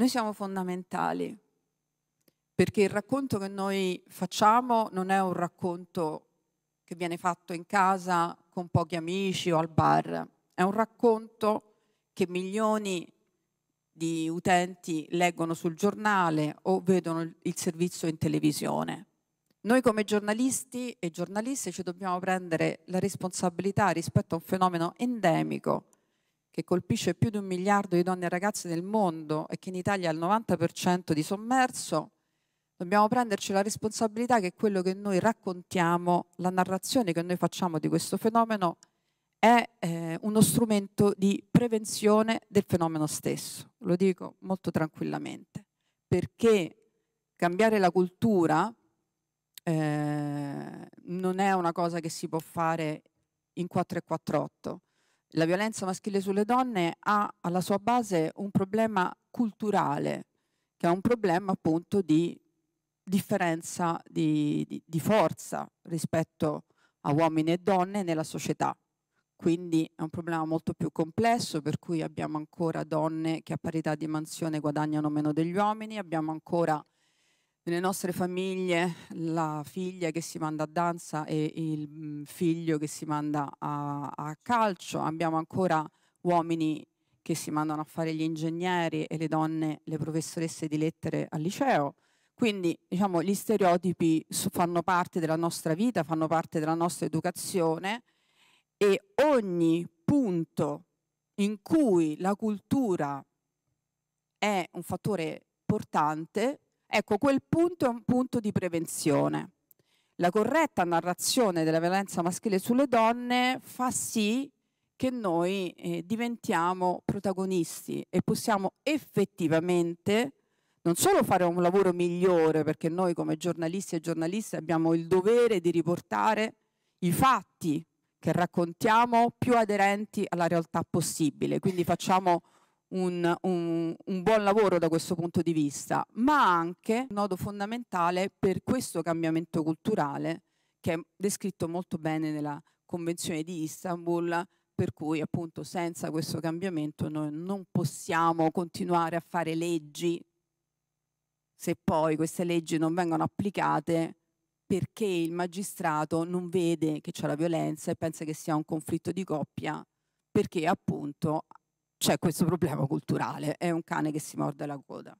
Noi siamo fondamentali perché il racconto che noi facciamo non è un racconto che viene fatto in casa con pochi amici o al bar, è un racconto che milioni di utenti leggono sul giornale o vedono il servizio in televisione. Noi come giornalisti e giornaliste ci dobbiamo prendere la responsabilità rispetto a un fenomeno endemico che colpisce più di un miliardo di donne e ragazze nel mondo e che in Italia ha il 90% di sommerso, dobbiamo prenderci la responsabilità che quello che noi raccontiamo, la narrazione che noi facciamo di questo fenomeno, è eh, uno strumento di prevenzione del fenomeno stesso. Lo dico molto tranquillamente, perché cambiare la cultura eh, non è una cosa che si può fare in 4 e 4-8, la violenza maschile sulle donne ha alla sua base un problema culturale, che è un problema appunto di differenza di, di, di forza rispetto a uomini e donne nella società. Quindi è un problema molto più complesso, per cui abbiamo ancora donne che a parità di mansione guadagnano meno degli uomini, abbiamo ancora nelle nostre famiglie la figlia che si manda a danza e il mm, figlio che si manda a, a calcio, abbiamo ancora uomini che si mandano a fare gli ingegneri e le donne le professoresse di lettere al liceo. Quindi diciamo, gli stereotipi fanno parte della nostra vita, fanno parte della nostra educazione e ogni punto in cui la cultura è un fattore importante Ecco, quel punto è un punto di prevenzione. La corretta narrazione della violenza maschile sulle donne fa sì che noi eh, diventiamo protagonisti e possiamo effettivamente non solo fare un lavoro migliore, perché noi come giornalisti e giornaliste abbiamo il dovere di riportare i fatti che raccontiamo più aderenti alla realtà possibile, quindi facciamo un, un, un, buon lavoro da questo punto di vista, ma anche un nodo fondamentale per questo cambiamento culturale che è descritto molto bene nella Convenzione di Istanbul, per cui appunto senza questo cambiamento noi non possiamo continuare a fare leggi se poi queste leggi non vengono applicate perché il magistrato non vede che c'è la violenza e pensa che sia un conflitto di coppia, perché appunto c'è questo problema culturale, è un cane che si morde la coda.